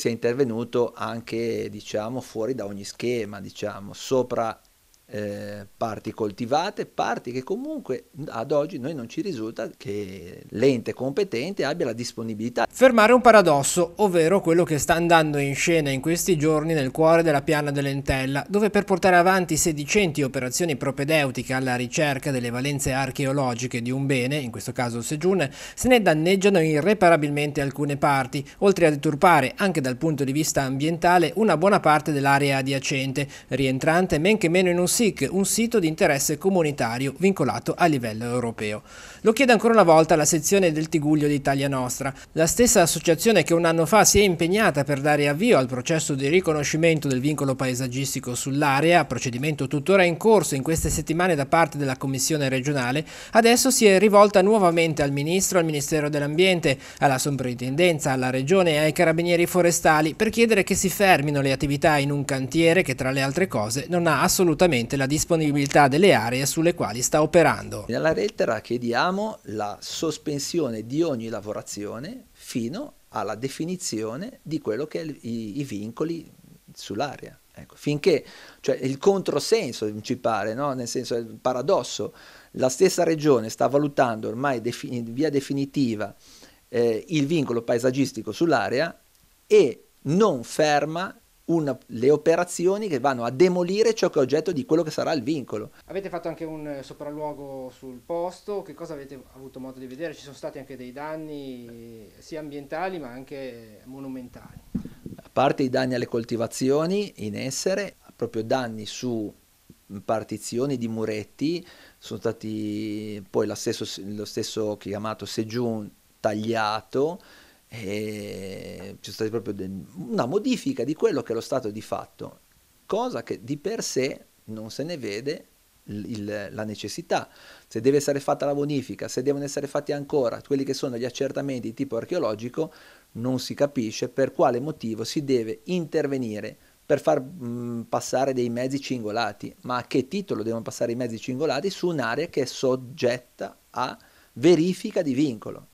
Si è intervenuto anche diciamo, fuori da ogni schema, diciamo, sopra eh, parti coltivate, parti che comunque ad oggi noi non ci risulta che l'ente competente abbia la disponibilità. Fermare un paradosso, ovvero quello che sta andando in scena in questi giorni nel cuore della piana dell'Entella, dove per portare avanti sedicenti operazioni propedeutiche alla ricerca delle valenze archeologiche di un bene, in questo caso il Sejun, se ne danneggiano irreparabilmente alcune parti, oltre a deturpare anche dal punto di vista ambientale una buona parte dell'area adiacente, rientrante men che meno in un SIC, un sito di interesse comunitario vincolato a livello europeo. Lo chiede ancora una volta la sezione del Tiguglio d'Italia Nostra, la stessa associazione che un anno fa si è impegnata per dare avvio al processo di riconoscimento del vincolo paesaggistico sull'area, procedimento tuttora in corso in queste settimane da parte della Commissione regionale, adesso si è rivolta nuovamente al Ministro, al Ministero dell'Ambiente, alla Soprintendenza, alla Regione e ai Carabinieri Forestali per chiedere che si fermino le attività in un cantiere che tra le altre cose non ha assolutamente sicuramente la disponibilità delle aree sulle quali sta operando. Nella lettera chiediamo la sospensione di ogni lavorazione fino alla definizione di quello che è i, i vincoli sull'area. Ecco, finché, cioè il controsenso ci pare, no? nel senso il paradosso, la stessa regione sta valutando ormai defin in via definitiva eh, il vincolo paesaggistico sull'area e non ferma una, le operazioni che vanno a demolire ciò che è oggetto di quello che sarà il vincolo. Avete fatto anche un eh, sopralluogo sul posto, che cosa avete avuto modo di vedere? Ci sono stati anche dei danni eh, sia ambientali ma anche monumentali. A parte i danni alle coltivazioni in essere, proprio danni su mm, partizioni di muretti, sono stati poi lo stesso, lo stesso chiamato Sejun tagliato e c'è stata proprio una modifica di quello che è lo stato di fatto, cosa che di per sé non se ne vede il, la necessità, se deve essere fatta la bonifica, se devono essere fatti ancora quelli che sono gli accertamenti di tipo archeologico, non si capisce per quale motivo si deve intervenire per far mh, passare dei mezzi cingolati, ma a che titolo devono passare i mezzi cingolati su un'area che è soggetta a verifica di vincolo.